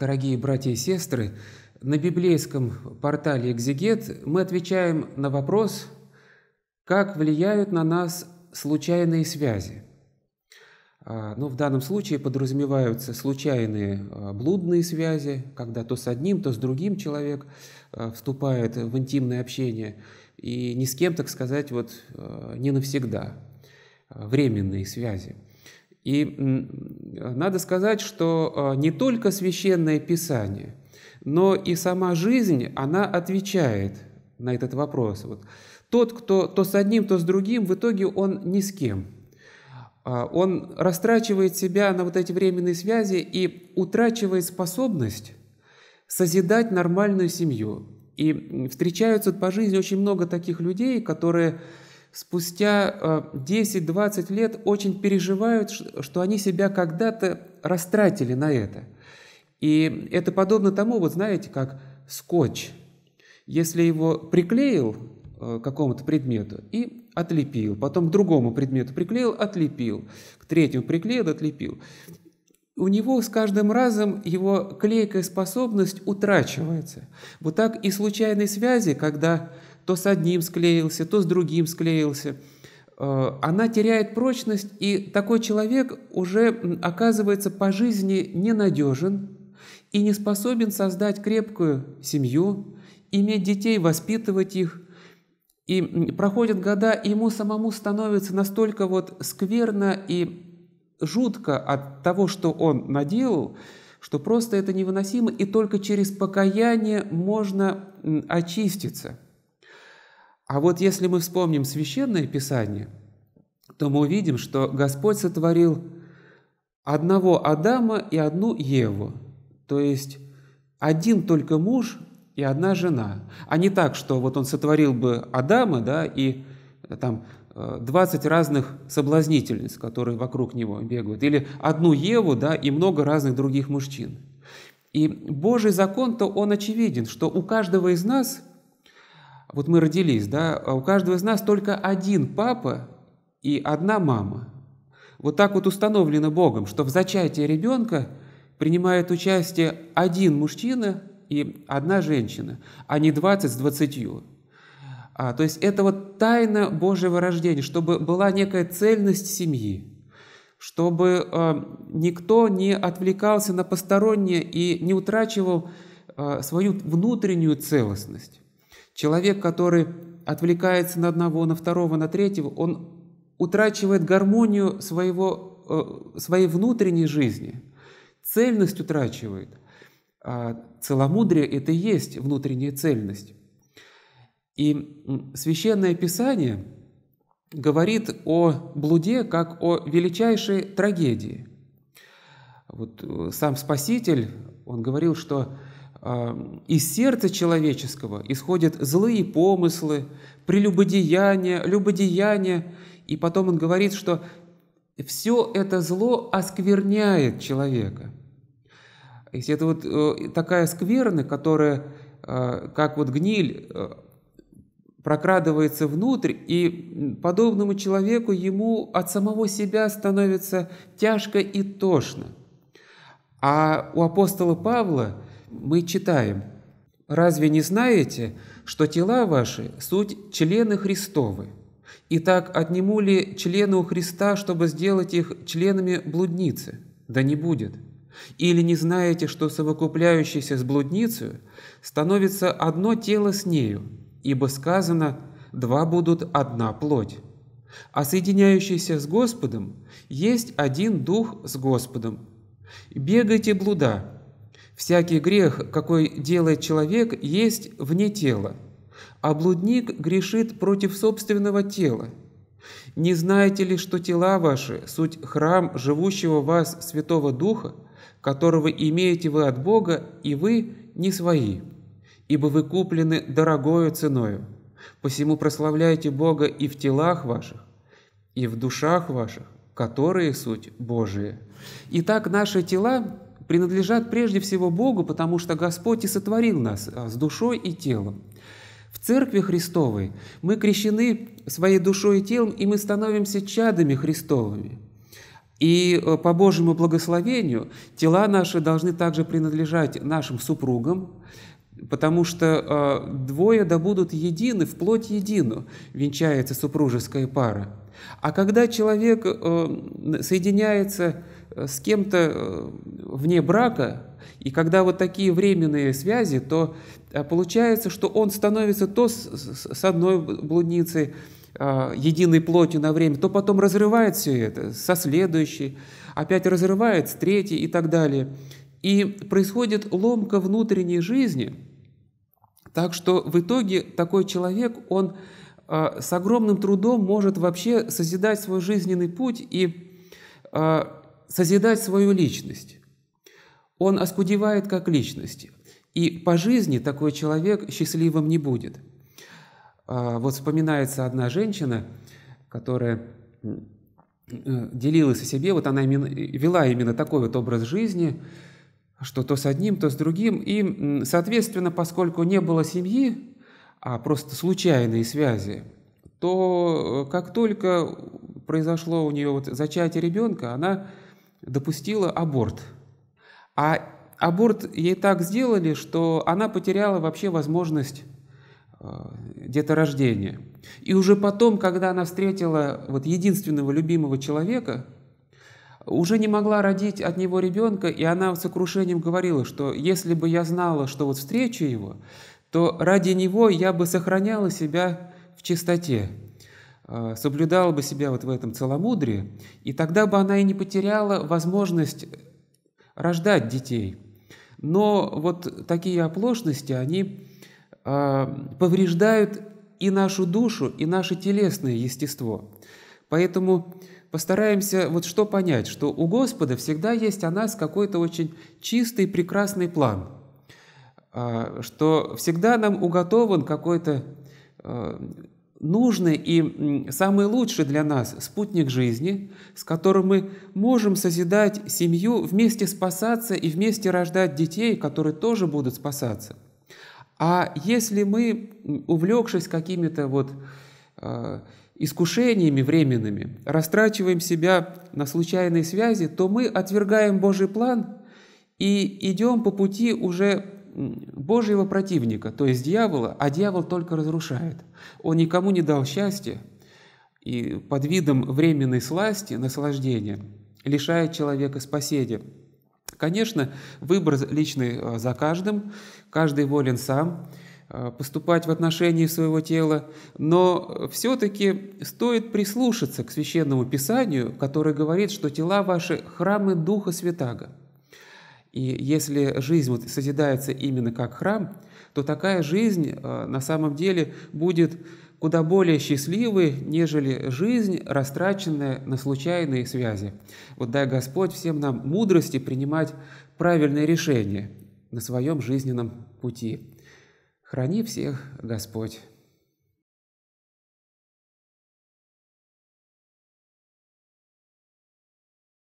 Дорогие братья и сестры, на библейском портале «Экзегет» мы отвечаем на вопрос, как влияют на нас случайные связи. А, Но ну, в данном случае подразумеваются случайные а, блудные связи, когда то с одним, то с другим человек а, вступает в интимное общение, и ни с кем, так сказать, вот не навсегда, временные связи – и надо сказать, что а, не только священное писание, но и сама жизнь, она отвечает на этот вопрос. Вот тот, кто то с одним, то с другим, в итоге он ни с кем. А, он растрачивает себя на вот эти временные связи и утрачивает способность созидать нормальную семью. И встречаются по жизни очень много таких людей, которые спустя 10-20 э, лет очень переживают, что они себя когда-то растратили на это. И это подобно тому, вот знаете, как скотч. Если его приклеил э, к какому-то предмету и отлепил, потом к другому предмету приклеил, отлепил, к третьему приклеил, отлепил. У него с каждым разом его клейкая способность утрачивается. Вот так и случайные связи, когда то с одним склеился, то с другим склеился. Э, она теряет прочность, и такой человек уже оказывается по жизни ненадежен и не способен создать крепкую семью, иметь детей, воспитывать их. И проходят года, и ему самому становится настолько вот скверно и жутко от того, что он наделал, что просто это невыносимо, и только через покаяние можно очиститься – а вот если мы вспомним Священное Писание, то мы увидим, что Господь сотворил одного Адама и одну Еву, то есть один только муж и одна жена, а не так, что вот он сотворил бы Адама, да, и э, там 20 э, разных соблазнительниц, которые вокруг него бегают, или одну Еву, да, и много разных других мужчин. И Божий закон-то он очевиден, что у каждого из нас вот мы родились, да, а у каждого из нас только один папа и одна мама. Вот так вот установлено Богом, что в зачатии ребенка принимает участие один мужчина и одна женщина, а не 20 с 20. А, то есть это вот тайна Божьего рождения, чтобы была некая цельность семьи, чтобы э, никто не отвлекался на постороннее и не утрачивал э, свою внутреннюю целостность. Человек, который отвлекается на одного, на второго, на третьего, он утрачивает гармонию своего, э, своей внутренней жизни, цельность утрачивает. А целомудрие – это и есть внутренняя цельность. И Священное Писание говорит о блуде как о величайшей трагедии. Вот э, сам Спаситель, он говорил, что из сердца человеческого исходят злые помыслы, прелюбодеяния, любодеяния. И потом он говорит, что все это зло оскверняет человека. Если это вот э, такая скверна, которая, э, как вот гниль, э, прокрадывается внутрь, и подобному человеку ему от самого себя становится тяжко и тошно. А у апостола Павла – мы читаем «Разве не знаете, что тела ваши – суть члены Христовы? Итак, отниму ли члены у Христа, чтобы сделать их членами блудницы? Да не будет». Или не знаете, что совокупляющийся с блудницей становится одно тело с нею, ибо сказано «два будут одна плоть» а соединяющийся с Господом есть один Дух с Господом. Бегайте блуда, Всякий грех, какой делает человек, есть вне тела, а блудник грешит против собственного тела. Не знаете ли, что тела ваши – суть храм живущего вас Святого Духа, которого имеете вы от Бога, и вы не свои, ибо вы куплены дорогою ценою. Посему прославляйте Бога и в телах ваших, и в душах ваших, которые суть Божия. Итак, наши тела принадлежат прежде всего Богу, потому что Господь и сотворил нас а, с душой и телом. В Церкви Христовой мы крещены своей душой и телом, и мы становимся чадами Христовыми. И э, по Божьему благословению тела наши должны также принадлежать нашим супругам, потому что э, двое да будут едины, вплоть едину венчается супружеская пара. А когда человек э, соединяется с кем-то вне брака, и когда вот такие временные связи, то э, получается, что он становится то с одной блудницей, э, единой плотью на время, то потом разрывает все это со следующей, опять разрывает с третьей и так далее. И происходит ломка внутренней жизни. Так что в итоге такой человек, он э, с огромным трудом может вообще созидать свой жизненный путь и созидать свою личность. Он оскудевает как личность, и по жизни такой человек счастливым не будет. А, вот вспоминается одна женщина, которая э, делилась о себе, вот она именно, вела именно такой вот образ жизни, что то с одним, то с другим. И, соответственно, поскольку не было семьи, а просто случайные связи, то э, как только произошло у нее вот зачатие ребенка, она допустила аборт – а, а аборт ей так сделали, что она потеряла вообще возможность э, деторождения. И уже потом, когда она встретила вот единственного любимого человека, уже не могла родить от него ребенка, и она с сокрушением говорила, что если бы я знала, что вот встречу его, то ради него я бы сохраняла себя в чистоте, э, соблюдала бы себя вот в этом целомудрии, и тогда бы она и не потеряла возможность рождать детей. Но вот такие оплошности, они а, повреждают и нашу душу, и наше телесное естество. Поэтому постараемся вот что понять, что у Господа всегда есть о нас какой-то очень чистый, прекрасный план, а, что всегда нам уготован какой-то а, нужный и самый лучший для нас спутник жизни, с которым мы можем созидать семью, вместе спасаться и вместе рождать детей, которые тоже будут спасаться. А если мы, увлекшись какими-то вот э, искушениями временными, растрачиваем себя на случайные связи, то мы отвергаем Божий план и идем по пути уже Божьего противника, то есть дьявола, а дьявол только разрушает. Он никому не дал счастья, и под видом временной сласти, наслаждения, лишает человека спасения. Конечно, выбор личный а, за каждым, каждый волен сам а, поступать в отношении своего тела, но все-таки стоит прислушаться к священному писанию, которое говорит, что тела ваши – храмы Духа Святаго – и если жизнь вот созидается именно как храм, то такая жизнь э, на самом деле будет куда более счастливой, нежели жизнь, растраченная на случайные связи. Вот дай Господь всем нам мудрости принимать правильные решения на своем жизненном пути. Храни всех Господь.